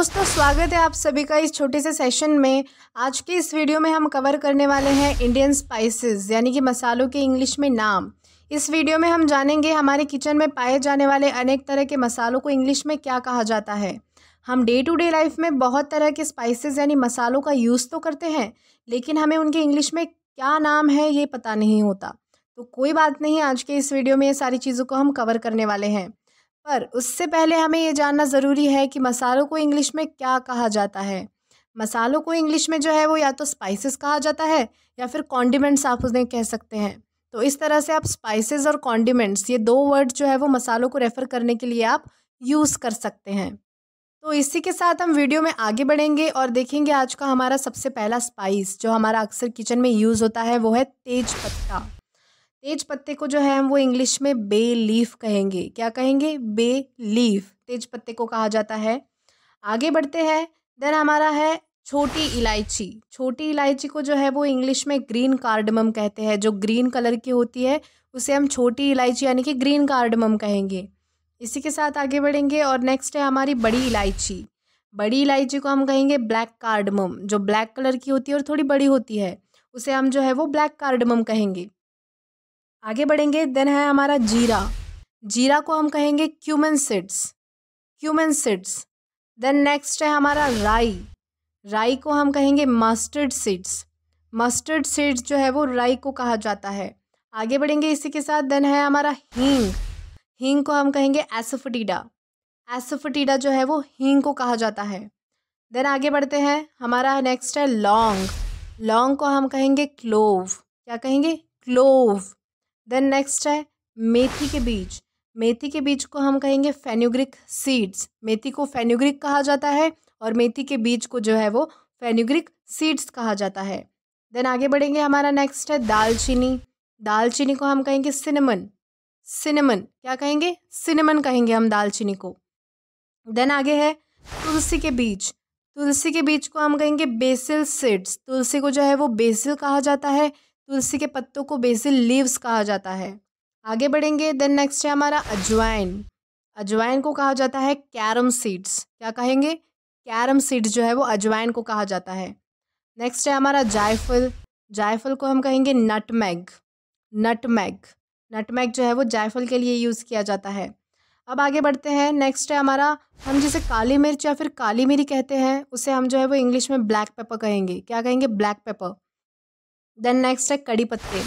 दोस्तों स्वागत है आप सभी का इस छोटे से सेशन में आज के इस वीडियो में हम कवर करने वाले हैं इंडियन स्पाइसेस यानी कि मसालों के इंग्लिश में नाम इस वीडियो में हम जानेंगे हमारे किचन में पाए जाने वाले अनेक तरह के मसालों को इंग्लिश में क्या कहा जाता है हम डे टू डे लाइफ में बहुत तरह के स्पाइसेस यानी मसालों का यूज़ तो करते हैं लेकिन हमें उनके इंग्लिश में क्या नाम है ये पता नहीं होता तो कोई बात नहीं आज के इस वीडियो में ये सारी चीज़ों को हम कवर करने वाले हैं पर उससे पहले हमें ये जानना ज़रूरी है कि मसालों को इंग्लिश में क्या कहा जाता है मसालों को इंग्लिश में जो है वो या तो स्पाइसेस कहा जाता है या फिर कॉन्डिमेंट्स आप उन्हें कह सकते हैं तो इस तरह से आप स्पाइसेस और कॉन्डिमेंट्स ये दो वर्ड जो है वो मसालों को रेफ़र करने के लिए आप यूज़ कर सकते हैं तो इसी के साथ हम वीडियो में आगे बढ़ेंगे और देखेंगे आज का हमारा सबसे पहला स्पाइस जो हमारा अक्सर किचन में यूज़ होता है वो है तेज पत्ता तेज पत्ते को जो है हम वो इंग्लिश में बे लीफ कहेंगे क्या कहेंगे बे लीफ तेज पत्ते को कहा जाता है आगे बढ़ते हैं देन हमारा है छोटी इलायची छोटी इलायची को जो है वो इंग्लिश में ग्रीन कार्डमम कहते हैं जो ग्रीन कलर की होती है उसे हम छोटी इलायची यानी कि ग्रीन कार्डमम कहेंगे इसी के साथ आगे बढ़ेंगे और नेक्स्ट है हमारी बड़ी इलायची बड़ी इलायची को हम कहेंगे ब्लैक कार्डमम जो ब्लैक कलर की होती है और थोड़ी बड़ी होती है उसे हम जो है वो ब्लैक कार्डमम कहेंगे आगे बढ़ेंगे देन है हमारा जीरा जीरा को हम कहेंगे cumin seeds cumin seeds then next है हमारा राई राई को हम कहेंगे मस्टर्ड सीड्स मस्टर्ड सीड्स जो है वो राई को कहा जाता है आगे बढ़ेंगे इसी के साथ देन है हमारा हींग हींग को हम कहेंगे एसोफटीडा एसोफटीडा जो है वो हींग को कहा जाता है देन आगे बढ़ते हैं हमारा नेक्स्ट है लौंग लौंग को हम कहेंगे क्लोव क्या कहेंगे क्लोव देन नेक्स्ट है मेथी के बीज मेथी के बीज को हम कहेंगे फेन्यूग्रिक सीड्स मेथी को फेन्यूग्रिक कहा जाता है और मेथी के बीज को जो है वो फेन्यूग्रिक सीड्स कहा जाता है देन आगे बढ़ेंगे हमारा नेक्स्ट है दालचीनी दालचीनी को हम कहेंगे सिनेमन सिनेमन क्या कहेंगे सिनेमन कहेंगे हम दालचीनी को देन आगे है तुलसी के बीज तुलसी के बीज को हम कहेंगे बेसिल सीड्स तुलसी को जो है वो बेसिल कहा जाता है तुलसी के पत्तों को बेसिल लीव्स कहा जाता है आगे बढ़ेंगे देन नेक्स्ट है हमारा अजवाइन अजवाइन को कहा जाता है कैरम सीड्स क्या कहेंगे कैरम सीड्स जो है वो अजवाइन को कहा जाता है नेक्स्ट है हमारा जायफल जायफल को हम कहेंगे नटमैग नटमैग नटमैग जो है वो जायफल के लिए यूज़ किया जाता है अब आगे बढ़ते हैं नेक्स्ट है हमारा हम जिसे काली मिर्च या फिर काली मिरी कहते हैं उसे हम जो है वो इंग्लिश में ब्लैक पेपर कहेंगे क्या कहेंगे ब्लैक पेपर देन नेक्स्ट है कड़ी पत्ते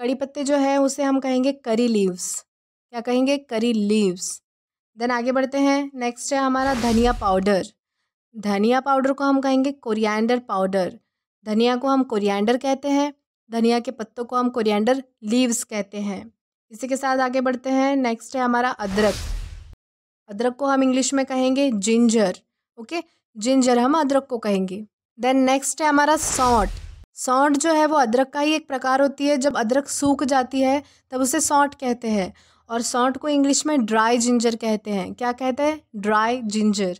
कड़ी पत्ते जो है उसे हम कहेंगे करी लीव्स क्या कहेंगे करी लीव्स देन आगे बढ़ते हैं नेक्स्ट है हमारा धनिया पाउडर धनिया पाउडर को हम कहेंगे कोरिएंडर पाउडर धनिया को हम कोरिएंडर कहते हैं धनिया के पत्तों को हम कोरिएंडर लीव्स कहते हैं इसी के साथ आगे बढ़ते हैं नेक्स्ट है हमारा अदरक अदरक को हम इंग्लिश में कहेंगे जिंजर ओके जिंजर हम अदरक को कहेंगे देन नेक्स्ट है हमारा सौंठ सौंठ जो है वो अदरक का ही एक प्रकार होती है जब अदरक सूख जाती है तब उसे सौंठ कहते हैं और सौंठ को इंग्लिश में ड्राई जिंजर कहते हैं क्या कहते हैं ड्राई जिंजर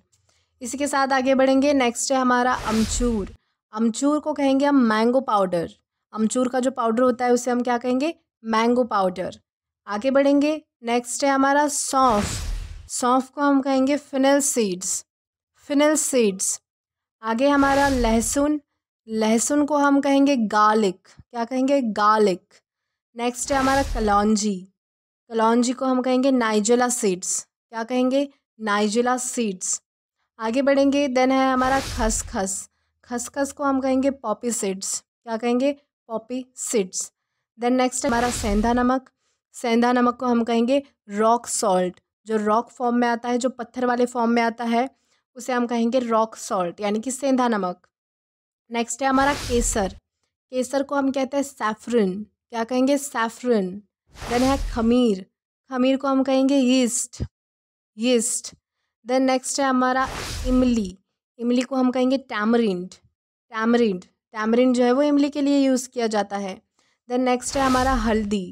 इसी के साथ आगे बढ़ेंगे नेक्स्ट है हमारा अमचूर अमचूर को कहेंगे हम मैंगो पाउडर अमचूर का जो पाउडर होता है उसे हम क्या कहेंगे मैंगो पाउडर आगे बढ़ेंगे नेक्स्ट है हमारा सौंफ सौंफ को हम कहेंगे फिनल सीड्स फिनल सीड्स आगे हमारा लहसुन लहसुन को हम कहेंगे गार्लिक क्या कहेंगे गार्लिक नेक्स्ट है हमारा कलौजी कलौजी को हम कहेंगे नाइजोला सीड्स क्या कहेंगे नाइजोला सीड्स आगे बढ़ेंगे देन है हमारा खसखस खसखस को हम कहेंगे पॉपी सीड्स क्या कहेंगे पॉपी सीड्स देन नेक्स्ट हमारा सेंधा नमक सेंधा नमक को हम कहेंगे रॉक सॉल्ट जो रॉक फॉर्म में आता है जो पत्थर वाले फॉर्म में आता है उसे हम कहेंगे रॉक सॉल्ट यानी कि सेंधा नमक नेक्स्ट है हमारा केसर केसर को हम कहते हैं सैफरिन क्या कहेंगे सैफरिन देन है खमीर खमीर को हम कहेंगे यीस्ट यीस्ट देन नेक्स्ट है हमारा इमली इमली को हम कहेंगे टैमरिंड टैमरिंड टैमरिंड जो है वो इमली के लिए यूज़ किया जाता है देन नेक्स्ट है हमारा हल्दी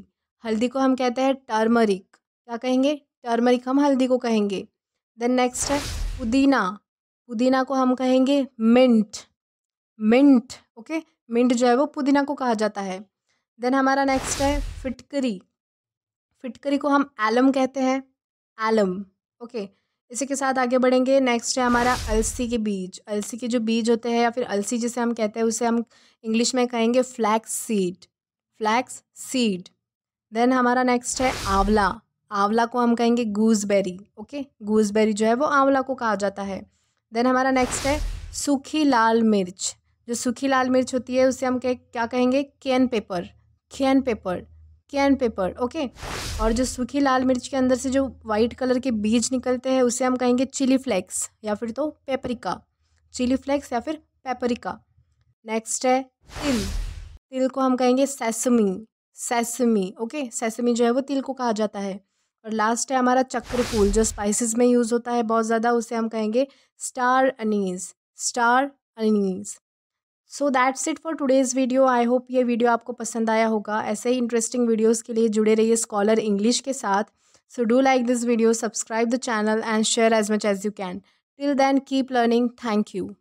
हल्दी को हम कहते हैं टर्मरिक क्या कहेंगे टर्मरिक हम हल्दी को कहेंगे देन नेक्स्ट है पुदीना पुदीना को हम कहेंगे मिंट मिंट ओके मिंट जो है वो पुदीना को कहा जाता है देन हमारा नेक्स्ट है फिटकरी फिटकरी को हम एलम कहते हैं एलम ओके इसी के साथ आगे बढ़ेंगे नेक्स्ट है हमारा अलसी के बीज अलसी के जो बीज होते हैं या फिर अलसी जिसे हम कहते हैं उसे हम इंग्लिश में कहेंगे flax seed flax seed then हमारा नेक्स्ट है आंवला आंवला को हम कहेंगे गूजबेरी ओके गूजबेरी जो है वो आंवला को कहा जाता है देन हमारा नेक्स्ट है सूखी लाल मिर्च जो सूखी लाल मिर्च होती है उसे हम कह क्या कहेंगे cayenne pepper cayenne pepper cayenne pepper okay और जो सूखी लाल मिर्च के अंदर से जो वाइट कलर के बीज निकलते हैं उसे हम कहेंगे चिली फ्लेक्स या फिर तो पेपरिका चिली फ्लेक्स या फिर पेपरिका नेक्स्ट है तिल तिल को हम कहेंगे सेसमी सेसमी ओके सेसमी जो है वो तिल को कहा जाता है और लास्ट है हमारा चक्रफूल जो स्पाइसेस में यूज़ होता है बहुत ज़्यादा उसे हम कहेंगे star anise star anise so that's it for today's video I hope ये वीडियो आपको पसंद आया होगा ऐसे ही इंटरेस्टिंग वीडियोज़ के लिए जुड़े रहिए स्कॉलर इंग्लिश के साथ so do like this video subscribe the channel and share as much as you can till then keep learning thank you